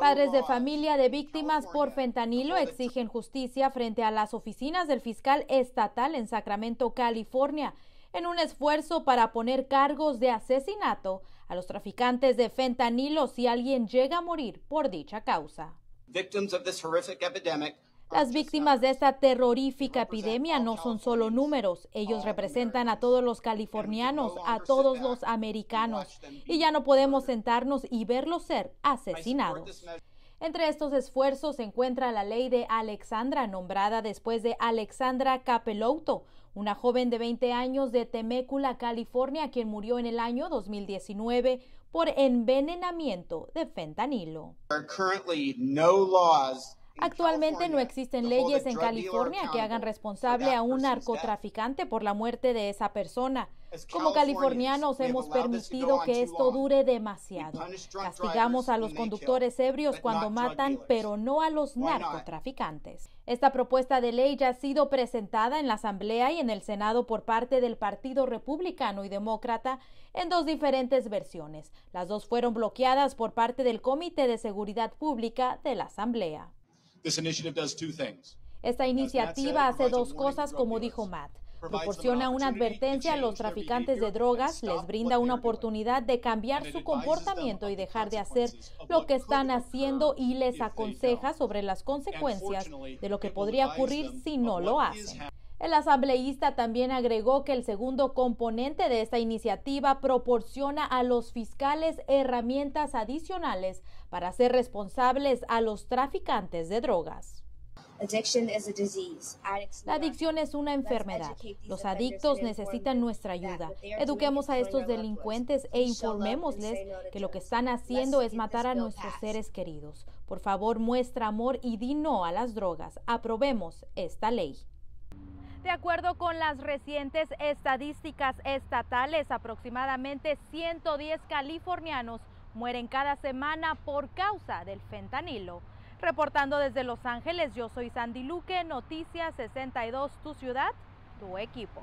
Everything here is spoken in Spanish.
Padres de familia de víctimas por fentanilo exigen justicia frente a las oficinas del fiscal estatal en Sacramento, California, en un esfuerzo para poner cargos de asesinato a los traficantes de fentanilo si alguien llega a morir por dicha causa. Las víctimas de esta terrorífica pues, epidemia no son solo números, ellos oh, representan a todos los californianos, a todos los americanos, y ya no podemos sentarnos y verlos ser asesinados. Entre estos esfuerzos se encuentra la ley de Alexandra, nombrada después de Alexandra Capelouto, una joven de 20 años de Temécula, California, quien murió en el año 2019 por envenenamiento de fentanilo. Actualmente no existen leyes en California que hagan responsable a un narcotraficante por la muerte de esa persona. Como californianos hemos permitido que esto dure demasiado. Castigamos a los conductores ebrios cuando matan, pero no a los narcotraficantes. Esta propuesta de ley ya ha sido presentada en la Asamblea y en el Senado por parte del Partido Republicano y Demócrata en dos diferentes versiones. Las dos fueron bloqueadas por parte del Comité de Seguridad Pública de la Asamblea. Esta iniciativa hace dos cosas, como dijo Matt. Proporciona una advertencia a los traficantes de drogas, les brinda una oportunidad de cambiar su comportamiento y dejar de hacer lo que están haciendo y les aconseja sobre las consecuencias de lo que podría ocurrir si no lo hacen. El asambleísta también agregó que el segundo componente de esta iniciativa proporciona a los fiscales herramientas adicionales para ser responsables a los traficantes de drogas. La adicción es una enfermedad. Los adictos necesitan nuestra ayuda. Eduquemos a estos delincuentes e informémosles que lo que están haciendo es matar a nuestros seres queridos. Por favor, muestra amor y di no a las drogas. Aprobemos esta ley. De acuerdo con las recientes estadísticas estatales, aproximadamente 110 californianos mueren cada semana por causa del fentanilo. Reportando desde Los Ángeles, yo soy Sandy Luque, Noticias 62, tu ciudad, tu equipo.